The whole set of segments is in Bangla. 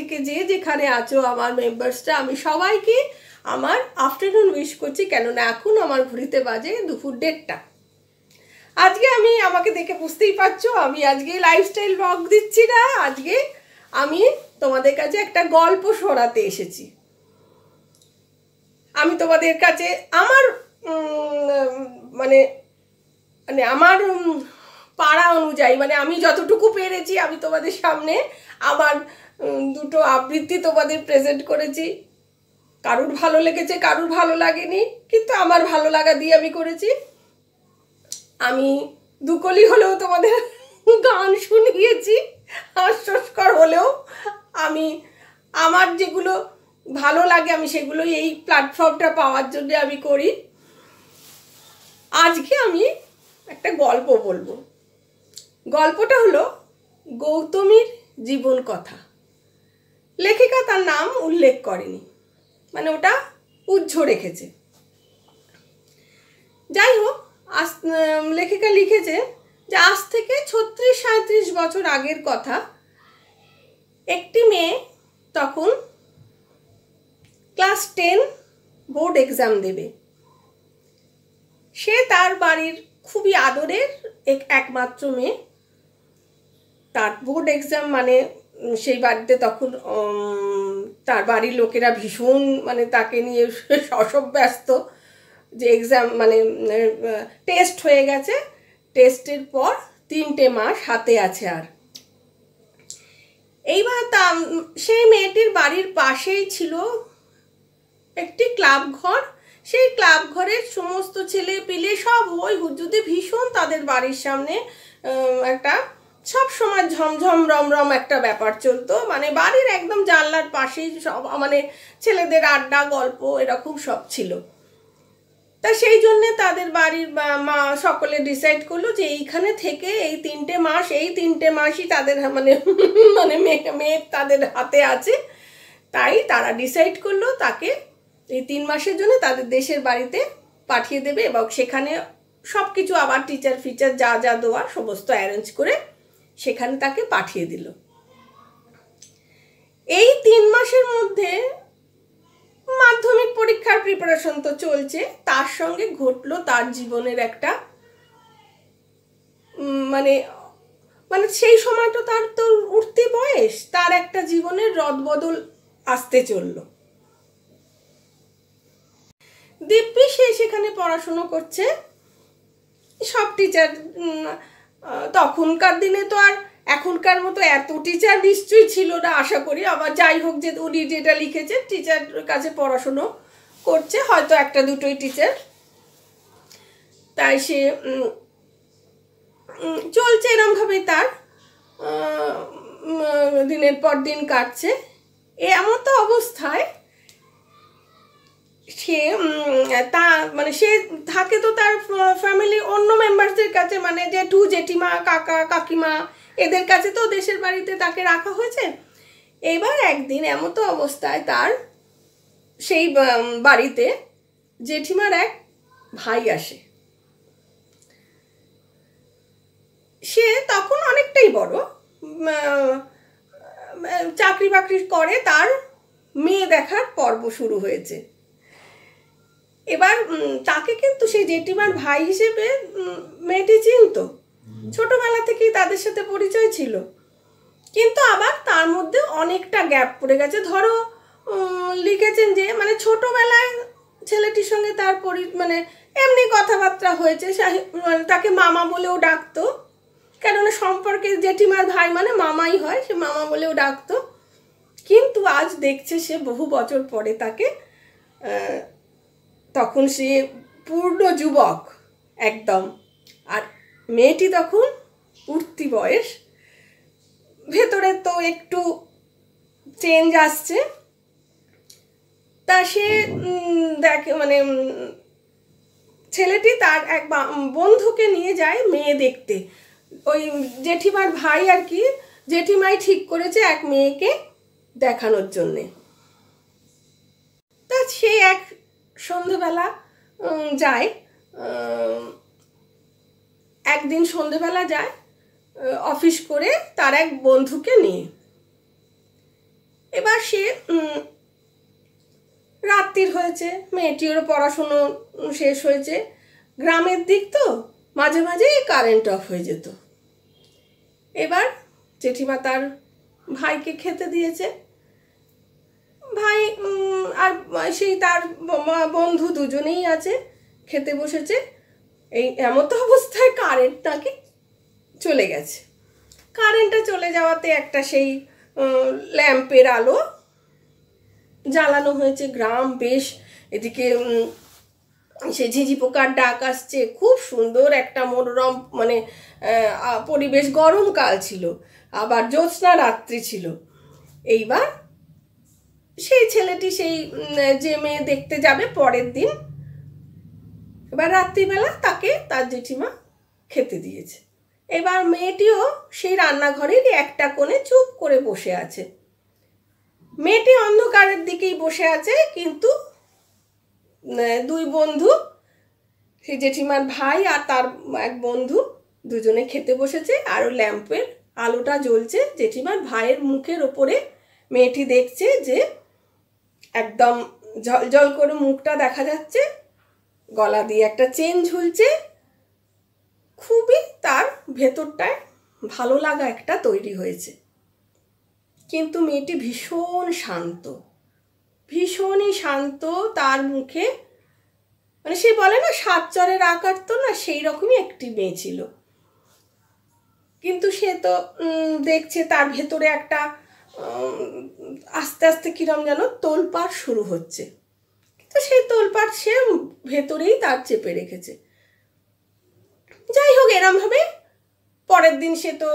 থেকে যে যেখানে আছো আমার মেম্বার্সটা আমি সবাইকে আমার আফটারনুন উইশ করছি কেননা এখন আমার ঘুরিতে বাজে দুপুর দেড়টা আজকে আমি আমাকে দেখে বুঝতেই পারছো আমি আজকে লাইফস্টাইল ব্লগ দিচ্ছি না আজকে আমি তোমাদের কাছে একটা গল্প শোনাতে এসেছি আমি তোমাদের কাছে আমার মানে মানে আমার পাড়া অনুযায়ী মানে আমি যতটুকু পেরেছি আমি তোমাদের সামনে আমার দুটো আবৃত্তি তোমাদের প্রেজেন্ট করেছি কারুর ভালো লেগেছে কারুর ভালো লাগেনি কিন্তু আমার ভালো লাগা দিয়ে আমি করেছি আমি দুকলি হলেও তোমাদের গান শুনিয়েছি হাস্যস্কর হলেও আমি আমার যেগুলো ভালো লাগে আমি সেগুলো এই প্ল্যাটফর্মটা পাওয়ার জন্য আমি করি আজকে আমি একটা গল্প বলবো গল্পটা হলো গৌতমীর জীবন কথা লেখিকা তার নাম উল্লেখ করেনি মানে ওটা উজ্জ্ব রেখেছে যাই হোক আজ লেখিকা লিখেছে যে আজ থেকে ছত্রিশ সাঁত্রিশ বছর আগের কথা একটি মেয়ে তখন ক্লাস টেন বোর্ড এক্সাম দেবে সে তার বাড়ির খুবই আদরের এক একমাত্র মেয়ে তার বোর্ড এক্সাম মানে সেই বাড়িতে তখন তার বাড়ির লোকেরা ভীষণ মানে তাকে নিয়ে সসব ব্যস্ত যে এক্সাম মানে টেস্ট হয়ে গেছে টেস্টের পর তিনটে মাস হাতে আছে আর এইবার তা সেই মেয়েটির বাড়ির পাশেই ছিল একটি ক্লাব ঘর সেই ক্লাব ঘরের সমস্ত ছেলে পিলে সব ওই হুজুদে ভীষণ তাদের বাড়ির সামনে একটা সব সময় ঝমঝম রমরম একটা ব্যাপার চলতো মানে বাড়ির একদম জানলার পাশেই সব মানে ছেলেদের আড্ডা গল্প এরকম সব ছিল তা সেই জন্যে তাদের বাড়ির মা সকলে ডিসাইড করলো যে এইখানে থেকে এই তিনটে মাস এই তিনটে মাসই তাদের মানে মানে মেয়ে মেয়ে তাদের হাতে আছে তাই তারা ডিসাইড করলো তাকে এই তিন মাসের জন্য তাদের দেশের বাড়িতে পাঠিয়ে দেবে এবং সেখানে সব কিছু আবার টিচার ফিচার যা যা দেওয়া সমস্ত অ্যারেঞ্জ করে সেখানে তাকে পাঠিয়ে দিল এই তিন মাসের মধ্যে মাধ্যমিক পরীক্ষার প্রিপারেশন তো চলছে তার সঙ্গে ঘটলো তার জীবনের একটা মানে মানে সেই সময়টা তার তো উঠতে বয়স তার একটা জীবনের রদবদল আসতে চলল দিব্যি সে সেখানে পড়াশুনো করছে সব টিচার তখনকার দিনে তো আর এখনকার মতো এত টিচার নিশ্চয়ই ছিল না আশা করি আবার যাই হোক যে উনি যেটা লিখেছেন টিচার কাছে পড়াশুনো করছে হয়তো একটা দুটোই টিচার তাই সে চলছে এরমভাবে তার দিনের পর দিন কাটছে এমন তো অবস্থায় সে তা মানে সে থাকে তো তার ফ্যামিলি অন্য মেম্বারসদের কাছে মানে জেঠু জেঠিমা কাকা কাকিমা এদের কাছে তো দেশের বাড়িতে তাকে রাখা হয়েছে এবার একদিন এমন তো অবস্থায় তার সেই বাড়িতে জেঠিমার এক ভাই আসে সে তখন অনেকটাই বড় চাকরি বাকরি করে তার মেয়ে দেখার পর্ব শুরু হয়েছে এবার তাকে কিন্তু সেই জেঠিমার ভাই হিসেবে মেয়েটি চিনত ছোটবেলা থেকেই তাদের সাথে পরিচয় ছিল কিন্তু আবার তার মধ্যে অনেকটা গ্যাপ পড়ে গেছে ধরো লিখেছেন যে মানে ছোটবেলায় ছেলেটির সঙ্গে তার পরি মানে এমনি কথাবার্তা হয়েছে মানে তাকে মামা বলেও ডাকতো কেননা সম্পর্কে জেঠিমার ভাই মানে মামাই হয় সে মামা বলেও ডাকতো কিন্তু আজ দেখছে সে বহু বছর পরে তাকে তখন সে পূর্ণ যুবক একদম আর মেয়েটি তখন উঠতি বয়স ভেতরে তো একটু চেঞ্জ আসছে তা সে দেখে মানে ছেলেটি তার এক বন্ধুকে নিয়ে যায় মেয়ে দেখতে ওই জেঠিমার ভাই আর কি জেঠিমাই ঠিক করেছে এক মেয়েকে দেখানোর জন্যে তা সে এক সন্ধেবেলা যায় একদিন সন্ধেবেলা যায় অফিস করে তার এক বন্ধুকে নিয়ে এবার সে রাত্রির হয়েছে মেয়েটিরও পড়াশুনো শেষ হয়েছে গ্রামের দিক তো মাঝে মাঝে কারেন্ট অফ হয়ে যেত এবার জেঠিমা তার ভাইকে খেতে দিয়েছে ভাই আর সেই তার বন্ধু দুজনেই আছে খেতে বসেছে এই এমন তো অবস্থায় কারেন্ট নাকি চলে গেছে কারেন্টটা চলে যাওয়াতে একটা সেই ল্যাম্পের আলো জ্বালানো হয়েছে গ্রাম বেশ এদিকে সে ঝিঝি পোকার ডাক আসছে খুব সুন্দর একটা মনোরম মানে পরিবেশ গরমকাল ছিল আবার জ্যোৎস্না রাত্রি ছিল এইবার সেই ছেলেটি সেই যে মেয়ে দেখতে যাবে পরের দিন এবার রাত্রিবেলা তাকে তার জেঠিমা খেতে দিয়েছে এবার মেয়েটিও সেই রান্নাঘরের একটা কোণে চুপ করে বসে আছে মেয়েটি অন্ধকারের দিকেই বসে আছে কিন্তু দুই বন্ধু সেই জেঠিমার ভাই আর তার এক বন্ধু দুজনে খেতে বসেছে আর ল্যাম্পের আলোটা জ্বলছে জেঠিমার ভাইয়ের মুখের ওপরে মেয়েটি দেখছে যে একদম জল জল করে মুখটা দেখা যাচ্ছে গলা দিয়ে একটা চেন ঝুলছে খুবই তার ভেতরটায় ভালো লাগা একটা তৈরি হয়েছে কিন্তু মেয়েটি ভীষণ শান্ত ভীষণই শান্ত তার মুখে মানে সে বলে না সাত চরের আকার তো না সেই রকমই একটি মেয়ে ছিল কিন্তু সে তো দেখছে তার ভেতরে একটা আস্তে আস্তে কিরম যেন তোলপাড় শুরু হচ্ছে তো সেই তোলপাড় সে ভেতরেই তার চেপে রেখেছে যাই হোক এরমভাবে পরের দিন সে তো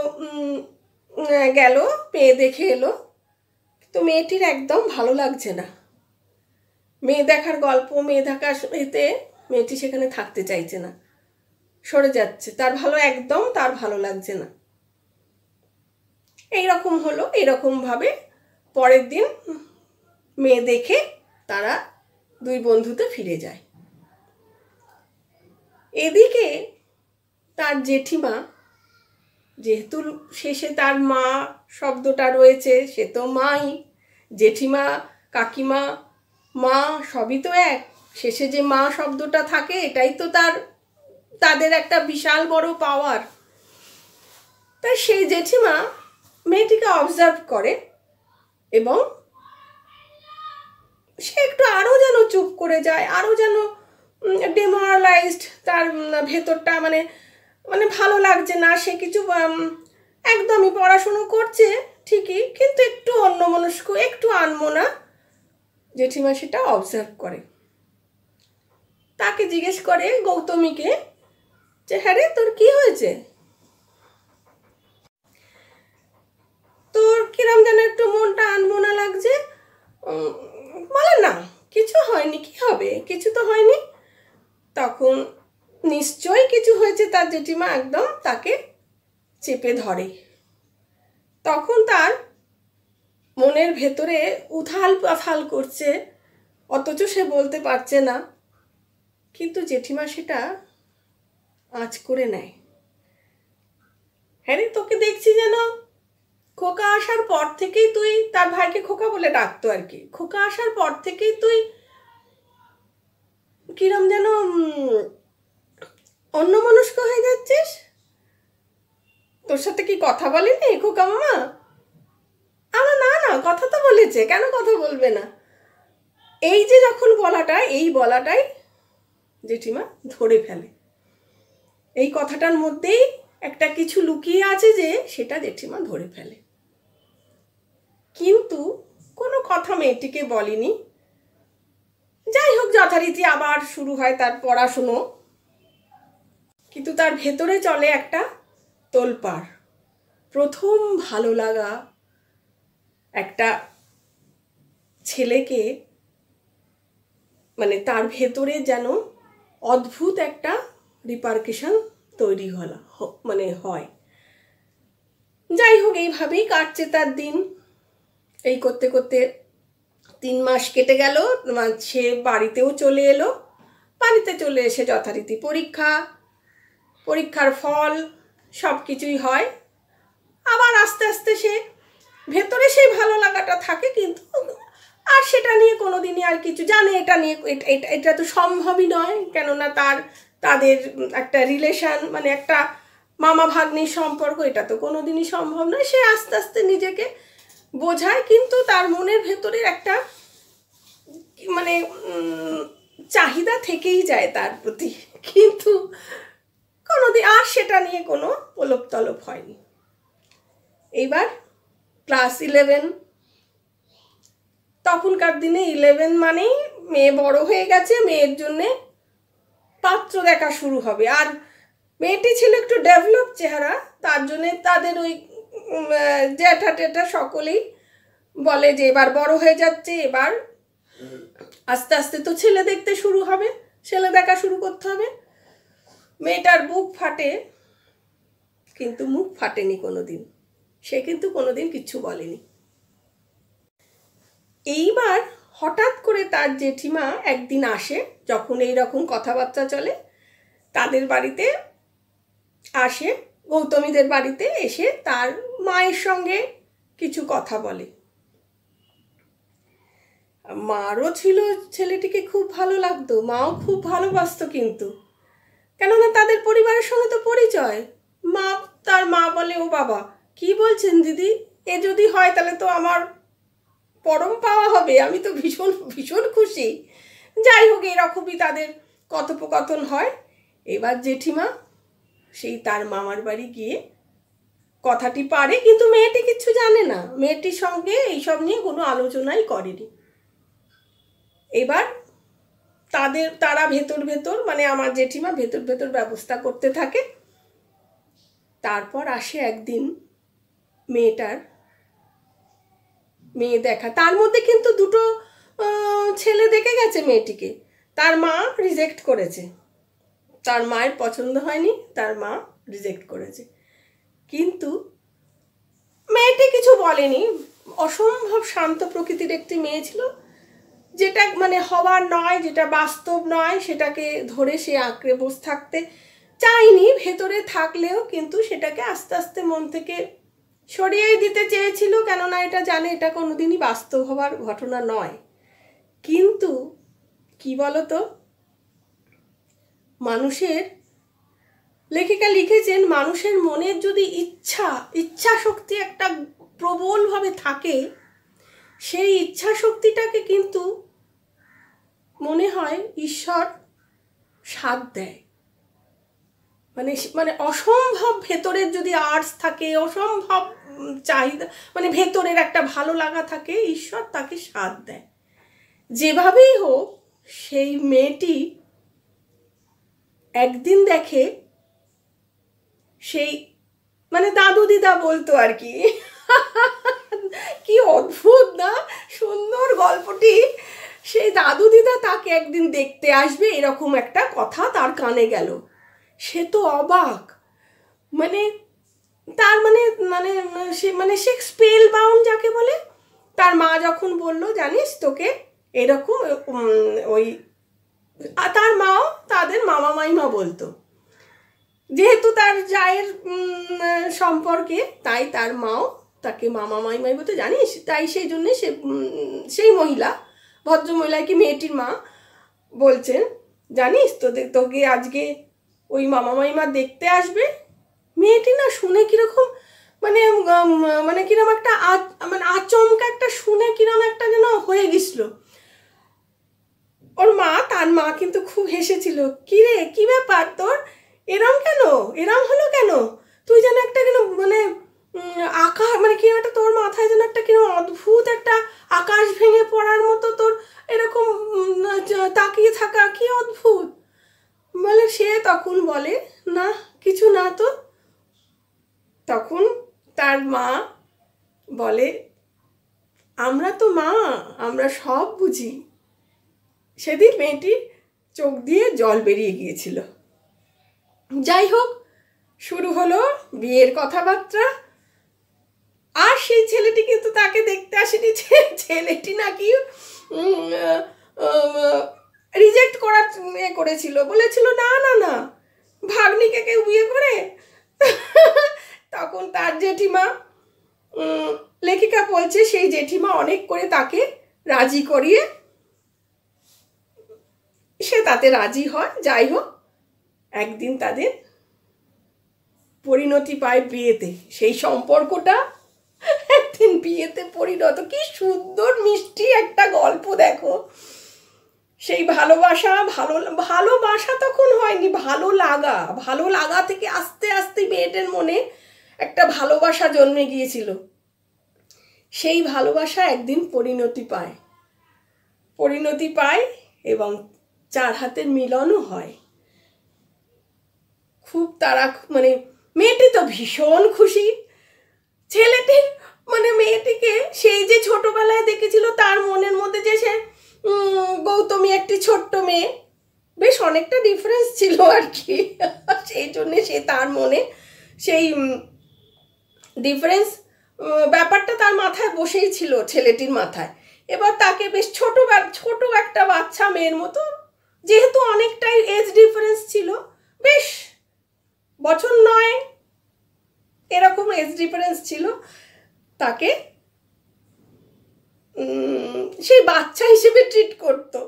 গেল মেয়ে দেখে এলো তো মেয়েটির একদম ভালো লাগছে না মেয়ে দেখার গল্প মেয়ে দেখার এতে মেয়েটি সেখানে থাকতে চাইছে না সরে যাচ্ছে তার ভালো একদম তার ভালো লাগছে না এই রকম হলো এরকমভাবে পরের দিন মেয়ে দেখে তারা দুই বন্ধুতে ফিরে যায় এদিকে তার জেঠিমা যেহেতু শেষে তার মা শব্দটা রয়েছে সে তো মাই জেঠিমা কাকিমা মা সবই তো এক শেষে যে মা শব্দটা থাকে এটাই তো তার তাদের একটা বিশাল বড় পাওয়ার তাই সেই জেঠিমা মেয়েটিকে অবজার্ভ করে এবং সে একটু আরও যেন চুপ করে যায় আরও যেন ডেমোরালাইজড তার ভেতরটা মানে মানে ভালো লাগছে না সে কিছু একদমই পড়াশুনো করছে ঠিকই কিন্তু একটু অন্য মনস্ক একটু আনমোনা জেঠিমা সেটা অবজার্ভ করে তাকে জিজ্ঞেস করে গৌতমীকে যে হ্যাঁ রে তোর কী হয়েছে তোর কিরম যেন একটু মনটা আনমোনা লাগছে বলে না কিছু হয়নি কি হবে কিছু তো হয়নি তখন নিশ্চয়ই কিছু হয়েছে তার জেঠিমা একদম তাকে চেপে ধরে তখন তার মনের ভেতরে উথাল পাথাল করছে অথচ সে বলতে পারছে না কিন্তু জেঠিমা সেটা আজ করে নেয় হ্যাঁ রে তোকে দেখছি যেন খোকা আসার পর থেকেই তুই তার ভাইকে খোকা বলে ডাকতো আর কি খোকা আসার পর থেকেই তুই কিরম যেন অন্য মনস্ক হয়ে যাচ্ছিস তোর সাথে কি কথা বলেনি খোকা মামা আমার না না কথা তো বলেছে কেন কথা বলবে না এই যে যখন বলাটা এই বলাটাই জেঠিমা ধরে ফেলে এই কথাটার মধ্যেই একটা কিছু লুকিয়ে আছে যে সেটা জেঠিমা ধরে ফেলে কিন্তু কোনো কথা মেয়েটিকে বলেনি যাই হোক যথারীতি আবার শুরু হয় তার পড়াশুনো কিন্তু তার ভেতরে চলে একটা তোলপাড় প্রথম ভালো লাগা একটা ছেলেকে মানে তার ভেতরে যেন অদ্ভুত একটা রিপার্কেশন তৈরি হলা মানে হয় যাই হোক এইভাবেই কাটছে তার দিন এই করতে করতে তিন মাস কেটে গেল সে বাড়িতেও চলে এলো বাড়িতে চলে এসে যথারীতি পরীক্ষা পরীক্ষার ফল সব কিছুই হয় আবার আস্তে আস্তে সে ভেতরে সেই ভালো লাগাটা থাকে কিন্তু আর সেটা নিয়ে কোনো দিনই আর কিছু জানে এটা নিয়ে এটা এটা তো সম্ভবই নয় কেননা তার তাদের একটা রিলেশান মানে একটা মামা ভাগ্নির সম্পর্ক এটা তো কোনো দিনই সম্ভব নয় সে আস্তে আস্তে নিজেকে বোঝায় কিন্তু তার মনের ভেতরের একটা মানে চাহিদা থেকেই যায় তার প্রতি কিন্তু কোনোদিন আর সেটা নিয়ে কোনো পলপ তলপ হয়নি এইবার ক্লাস ইলেভেন তখনকার দিনে ইলেভেন মানেই মেয়ে বড় হয়ে গেছে মেয়ের জন্যে পাত্র দেখা শুরু হবে আর মেয়েটি ছিল একটু ডেভেলপ চেহারা তার জন্যে তাদের ওই জ্যাঠা টেঠা সকলেই বলে যে এবার বড় হয়ে যাচ্ছে এবার আস্তে আস্তে তো ছেলে দেখতে শুরু হবে ছেলে দেখা শুরু করতে হবে মেয়েটার বুক ফাটে কিন্তু মুখ ফাটেনি কোনো দিন সে কিন্তু কোনো দিন কিচ্ছু বলেনি এইবার হঠাৎ করে তার জেঠিমা একদিন আসে যখন এই রকম কথাবার্তা চলে তাদের বাড়িতে আসে গৌতমীদের বাড়িতে এসে তার মায়ের সঙ্গে কিছু কথা বলে মারও ছিল ছেলেটিকে খুব ভালো লাগতো মাও খুব ভালোবাসত কিন্তু কেননা তাদের পরিবারের সঙ্গে তো পরিচয় মা তার মা বলে ও বাবা কি বলছেন দিদি এ যদি হয় তাহলে তো আমার পরম পাওয়া হবে আমি তো ভীষণ ভীষণ খুশি যাই হোক এরকমই তাদের কথোপকথন হয় এবার জেঠিমা সেই তার মামার বাড়ি গিয়ে কথাটি পারে কিন্তু মেয়েটি কিছু জানে না মেয়েটির সঙ্গে এইসব নিয়ে কোনো আলোচনাই করেনি এবার তাদের তারা ভেতর ভেতর মানে আমার জেঠিমা ভেতর ভেতর ব্যবস্থা করতে থাকে তারপর আসে একদিন মেয়েটার মেয়ে দেখা তার মধ্যে কিন্তু দুটো ছেলে দেখে গেছে মেয়েটিকে তার মা রিজেক্ট করেছে তার মায়ের পছন্দ হয়নি তার মা রিজেক্ট করেছে কিন্তু মেয়েটি কিছু বলেনি অসম্ভব শান্ত প্রকৃতির একটি মেয়ে ছিল যেটা মানে হওয়ার নয় যেটা বাস্তব নয় সেটাকে ধরে সে আঁকড়ে বসে থাকতে চাইনি ভেতরে থাকলেও কিন্তু সেটাকে আস্তে আস্তে মন থেকে সরিয়েই দিতে চেয়েছিল কেননা এটা জানে এটা কোনোদিনই বাস্তব হওয়ার ঘটনা নয় কিন্তু কি বলতো মানুষের লেখিকা লিখেছেন মানুষের মনের যদি ইচ্ছা ইচ্ছা শক্তি একটা প্রবলভাবে থাকে সেই ইচ্ছা শক্তিটাকে কিন্তু মনে হয় ঈশ্বর সাথ দেয় মানে মানে অসম্ভব ভেতরের যদি আর্টস থাকে অসম্ভব চাহিদা মানে ভেতরের একটা ভালো লাগা থাকে ঈশ্বর তাকে সাথ দেয় যেভাবেই হোক সেই মেয়েটি একদিন দেখে সেই মানে দাদু দিদা বলতো আর কি কি অদ্ভুত না সুন্দর গল্পটি সেই দাদু দিদা তাকে একদিন দেখতে আসবে এরকম একটা কথা তার কানে গেল সে তো অবাক মানে তার মানে মানে সে মানে সে স্পেল বাউন যাকে বলে তার মা যখন বলল জানিস তোকে এরকম ওই তার মাও তাদের মামা মাইমা বলতো যেহেতু তার জায়ের সম্পর্কে তাই তার মাও তাকে মামা মাইমাই বলতে জানিস তাই সেই জন্যে সে সেই মহিলা ভদ্র মহিলাকে মেয়েটির মা বলছেন জানিস তোদের তোকে আজকে ওই মামা মাইমা দেখতে আসবে মেয়েটি না শুনে কীরকম মানে মানে কিরম একটা মানে আচমকা একটা শুনে কিরম একটা যেন হয়ে গেছিল ওর মা তার মা কিন্তু খুব হেসেছিল কিরে কি ব্যাপার তোর এরম কেন এরম হলো কেন তুই যেন একটা কেন মানে আকাশ মানে কিরম একটা তোর মাথায় যেন একটা কিরম অদ্ভুত একটা আকাশ ভেঙে পড়ার মতো তোর এরকম তাকিয়ে থাকা কি অদ্ভুত বলে সে তখন বলে না কিছু না তো তখন তার মা বলে আমরা তো মা আমরা সব বুঝি সেদিন মেয়েটি চোখ দিয়ে জল বেরিয়ে গিয়েছিল যাই হোক শুরু হলো বিয়ের কথাবার্তা আর সেই ছেলেটি কিন্তু তাকে দেখতে আসেনি ছেলেটি নাকি রিজেক্ট করার এ ইয়ে করেছিল বলেছিল না না না ভাগ্নিকে কেউ বিয়ে করে তখন তার জেঠিমা লেখিকা বলছে সেই জেঠিমা অনেক করে তাকে রাজি করিয়ে সে তাতে রাজি হয় যাই হোক একদিন তাদের পরিণতি পায় বিয়েতে সেই সম্পর্কটা একদিন বিয়েতে পরিণত কি সুন্দর মিষ্টি একটা গল্প দেখো সেই ভালোবাসা ভালো ভালোবাসা তখন হয়নি ভালো লাগা ভালো লাগা থেকে আস্তে আস্তে মেয়েটার মনে একটা ভালোবাসা জন্মে গিয়েছিল সেই ভালোবাসা একদিন পরিণতি পায় পরিণতি পায় এবং চার হাতের মিলনও হয় খুব তারা মানে মেয়েটি তো ভীষণ খুশি ছেলেটি মানে মেয়েটিকে সেই যে ছোটবেলায় দেখেছিল তার মনের মধ্যে যে সে গৌতমী একটি ছোট্ট মেয়ে বেশ অনেকটা ডিফারেন্স ছিল আর কি সেই জন্যে সে তার মনে সেই ডিফারেন্স ব্যাপারটা তার মাথায় বসেই ছিল ছেলেটির মাথায় এবার তাকে বেশ ছোট ছোট একটা বাচ্চা মেয়ের মতো যেহেতু অনেকটাই এজ ডিফারেন্স ছিল বেশ বছর নয় এরকম এজ ডিফারেন্স ছিল তাকে সেই বাচ্চা হিসেবে ট্রিট করতো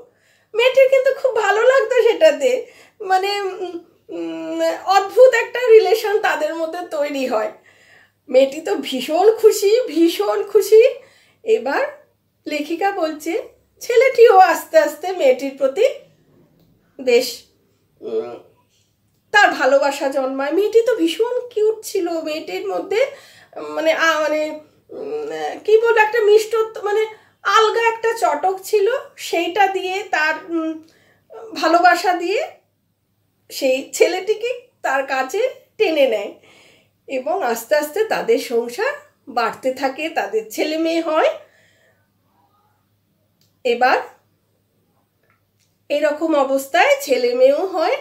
মেয়েটির কিন্তু খুব ভালো লাগতো সেটাতে মানে অদ্ভুত একটা রিলেশন তাদের মধ্যে তৈরি হয় মেয়েটি তো ভীষণ খুশি ভীষণ খুশি এবার লেখিকা বলছে ছেলেটিও আস্তে আস্তে মেয়েটির প্রতি বেশ তার ভালোবাসা জন্মায় মেয়েটি তো ভীষণ কিউট ছিল মেয়েটির মধ্যে মানে মানে কি বলবো একটা মিষ্ট মানে আলগা একটা চটক ছিল সেইটা দিয়ে তার ভালোবাসা দিয়ে সেই ছেলেটিকে তার কাছে টেনে নেয় এবং আস্তে আস্তে তাদের সংসার বাড়তে থাকে তাদের ছেলে মেয়ে হয় এবার এরকম অবস্থায় ছেলে মেয়েও হয়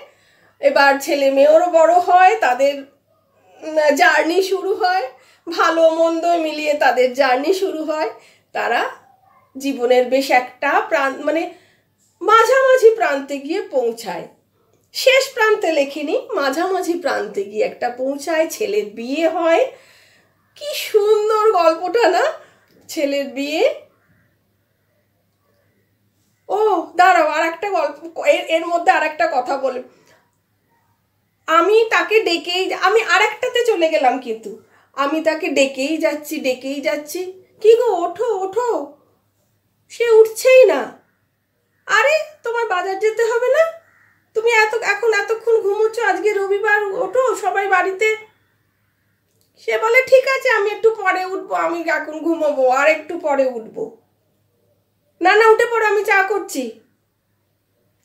এবার ছেলে মেয়েরও বড় হয় তাদের জার্নি শুরু হয় ভালো মন্দ মিলিয়ে তাদের জার্নি শুরু হয় তারা জীবনের বেশ একটা প্রান্ত মানে মাঝামাঝি প্রান্তে গিয়ে পৌঁছায় শেষ প্রান্তে লেখিনি মাঝামাঝি প্রান্তে গিয়ে একটা পৌঁছায় ছেলের বিয়ে হয় কি সুন্দর গল্পটা না ছেলের বিয়ে ও দাঁড়াও আর একটা গল্প এর এর মধ্যে আর একটা কথা বলে আমি তাকে ডেকেই আমি আরেকটাতে চলে গেলাম কিন্তু আমি তাকে ডেকেই যাচ্ছি ডেকেই যাচ্ছি কি গো ওঠো ওঠো সে উঠছেই না আরে তোমার বাজার যেতে হবে না তুমি এত এখন এতক্ষণ ঘুমোচ্ছ আজকে রবিবার ওঠো সবাই বাড়িতে সে বলে ঠিক আছে আমি একটু পরে উঠবো আমি এখন ঘুমোবো আর একটু পরে উঠবো না না উঠে পড়ো আমি চা করছি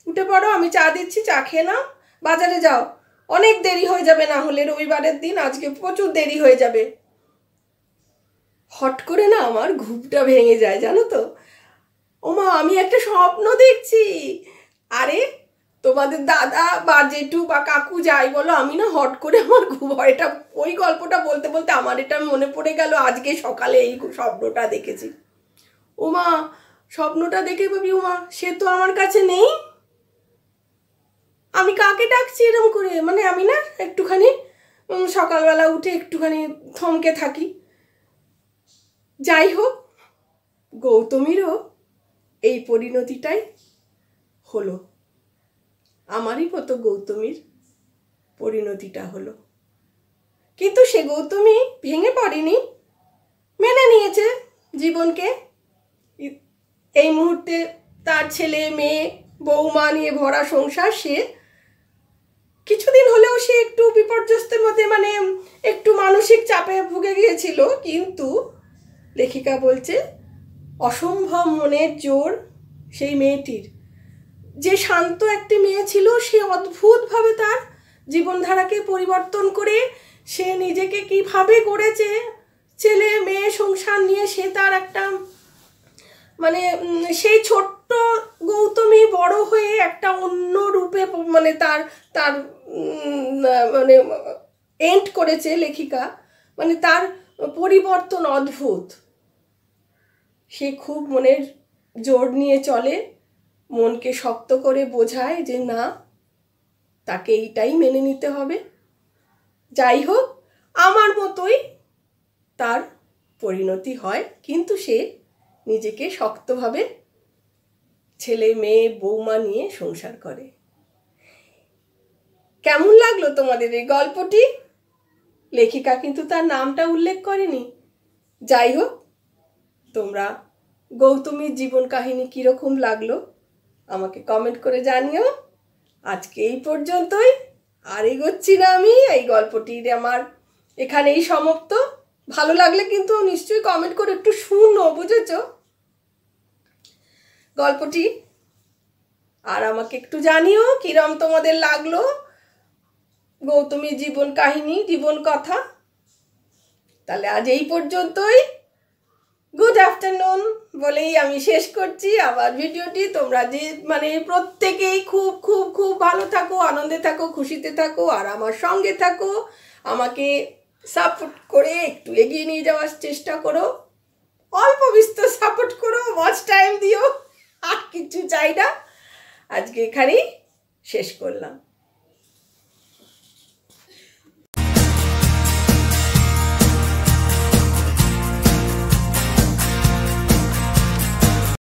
উঠে পড়ো আমি চা দিচ্ছি চা খেয়ে নাও বাজারে যাও অনেক দেরি হয়ে যাবে না হলে রবিবারের দিন আজকে প্রচুর দেরি হয়ে যাবে হট করে না আমার ঘুপটা ভেঙে যায় জানো তো ওমা আমি একটা স্বপ্ন দেখছি আরে তোমাদের দাদা বা জেঠু বা কাকু যাই বলো আমি না হট করে আমার এটা ওই গল্পটা বলতে বলতে আমার এটা মনে পড়ে গেল আজকে সকালে এই স্বপ্নটা দেখেছি ওমা স্বপ্নটা দেখে ভাবি ওমা সে তো আমার কাছে নেই আমি কাকে ডাকছি এরম করে মানে আমি না একটুখানি সকালবেলা উঠে একটুখানি থমকে থাকি যাই হোক গৌতমীরও এই পরিণতিটাই হলো আমারই মতো গৌতমীর পরিণতিটা হলো কিন্তু সে গৌতমী ভেঙে পড়েনি মেনে নিয়েছে জীবনকে এই মুহূর্তে তার ছেলে মেয়ে বৌমা নিয়ে ভরা সংসার সে কিছুদিন হলেও সে একটু বিপর্যস্তের মধ্যে মানে একটু মানসিক চাপে ভুগে গিয়েছিল কিন্তু লেখিকা বলছে অসম্ভব মনের জোর সেই মেয়েটির যে শান্ত একটি মেয়ে ছিল সে অদ্ভুতভাবে তার জীবনধারাকে পরিবর্তন করে সে নিজেকে কিভাবে করেছে ছেলে মেয়ে সংসার নিয়ে সে তার একটা মানে সেই ছোট্ট গৌতমী বড় হয়ে একটা অন্য রূপে মানে তার তার মানে এন্ড করেছে লেখিকা মানে তার পরিবর্তন অদ্ভুত সে খুব মনের জোর নিয়ে চলে মনকে শক্ত করে বোঝায় যে না তাকে এইটাই মেনে নিতে হবে যাই হোক আমার মতোই তার পরিণতি হয় কিন্তু সে নিজেকে শক্তভাবে ছেলে মেয়ে বৌমা নিয়ে সংসার করে কেমন লাগলো তোমাদের এই গল্পটি লেখিকা কিন্তু তার নামটা উল্লেখ করেনি যাই হোক তোমরা গৌতমীর জীবন কাহিনী কীরকম লাগলো আমাকে কমেন্ট করে জানিও আজকে এই পর্যন্তই আর এগোচ্ছি না আমি এই গল্পটি আমার এখানেই সমাপ্ত ভালো লাগলে কিন্তু নিশ্চয়ই কমেন্ট করে একটু শুনো বুঝেছ গল্পটি আর আমাকে একটু জানিও কিরম তোমাদের লাগলো গৌতমী জীবন কাহিনী জীবন কথা তাহলে আজ এই পর্যন্তই গুড আফটারনুন বলেই আমি শেষ করছি আবার ভিডিওটি তোমরা যে মানে প্রত্যেকেই খুব খুব খুব ভালো থাকো আনন্দে থাকো খুশিতে থাকো আর আমার সঙ্গে থাকো আমাকে সাপোর্ট করে একটু এগিয়ে নিয়ে যাওয়ার চেষ্টা করো অল্প বিস্তর সাপোর্ট করো ওয়াচ টাইম দিও আর কিছু চাই না আজকে এখানেই শেষ করলাম